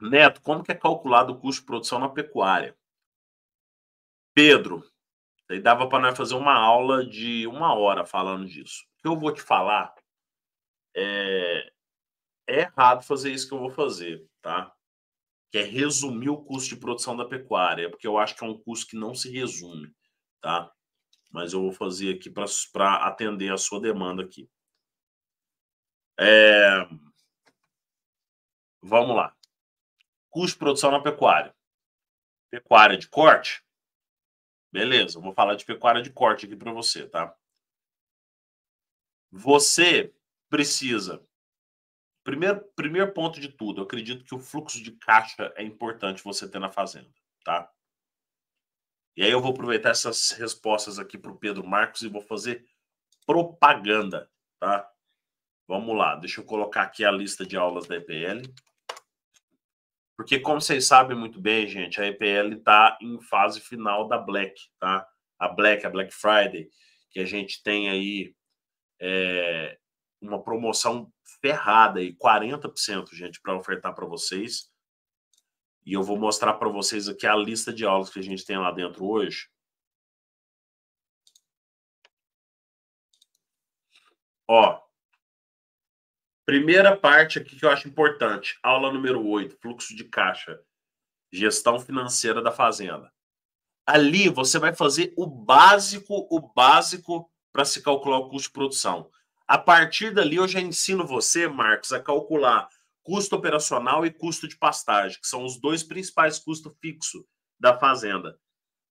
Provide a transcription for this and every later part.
Neto, como que é calculado o custo de produção na pecuária? Pedro, aí dava para nós fazer uma aula de uma hora falando disso. O que eu vou te falar é, é errado fazer isso que eu vou fazer, tá? Que é resumir o custo de produção da pecuária, porque eu acho que é um custo que não se resume, tá? Mas eu vou fazer aqui para atender a sua demanda aqui. É... Vamos lá. Custo de produção na pecuária. Pecuária de corte? Beleza, vou falar de pecuária de corte aqui para você, tá? Você precisa. Primeiro, primeiro ponto de tudo, eu acredito que o fluxo de caixa é importante você ter na fazenda, tá? E aí eu vou aproveitar essas respostas aqui para o Pedro Marcos e vou fazer propaganda, tá? Vamos lá, deixa eu colocar aqui a lista de aulas da EPL. Porque, como vocês sabem muito bem, gente, a EPL está em fase final da Black, tá? A Black, a Black Friday, que a gente tem aí é, uma promoção ferrada aí, 40%, gente, para ofertar para vocês. E eu vou mostrar para vocês aqui a lista de aulas que a gente tem lá dentro hoje. Ó, Primeira parte aqui que eu acho importante, aula número 8, fluxo de caixa, gestão financeira da fazenda. Ali você vai fazer o básico, o básico para se calcular o custo de produção. A partir dali eu já ensino você, Marcos, a calcular custo operacional e custo de pastagem, que são os dois principais custos fixos da fazenda.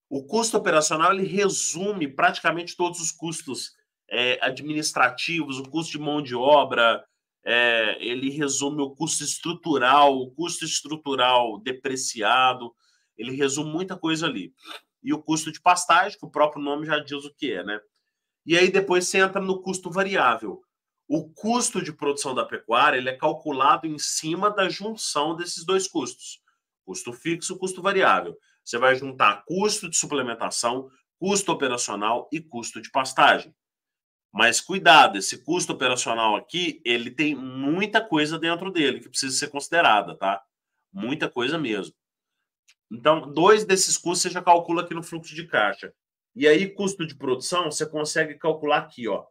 O custo operacional ele resume praticamente todos os custos é, administrativos, o custo de mão de obra, é, ele resume o custo estrutural, o custo estrutural depreciado, ele resume muita coisa ali. E o custo de pastagem, que o próprio nome já diz o que é, né? E aí depois você entra no custo variável. O custo de produção da pecuária ele é calculado em cima da junção desses dois custos: custo fixo, custo variável. Você vai juntar custo de suplementação, custo operacional e custo de pastagem. Mas cuidado, esse custo operacional aqui, ele tem muita coisa dentro dele que precisa ser considerada, tá? Muita coisa mesmo. Então, dois desses custos você já calcula aqui no fluxo de caixa. E aí, custo de produção, você consegue calcular aqui, ó.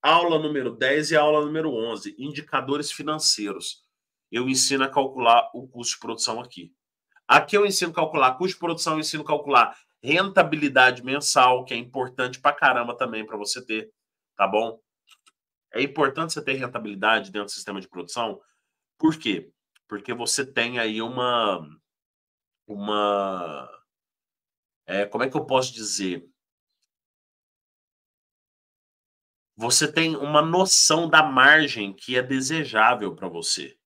Aula número 10 e aula número 11, indicadores financeiros. Eu ensino a calcular o custo de produção aqui. Aqui eu ensino a calcular custo de produção, eu ensino a calcular rentabilidade mensal, que é importante pra caramba também para você ter tá bom? É importante você ter rentabilidade dentro do sistema de produção. Por quê? Porque você tem aí uma. Uma. É, como é que eu posso dizer? Você tem uma noção da margem que é desejável para você.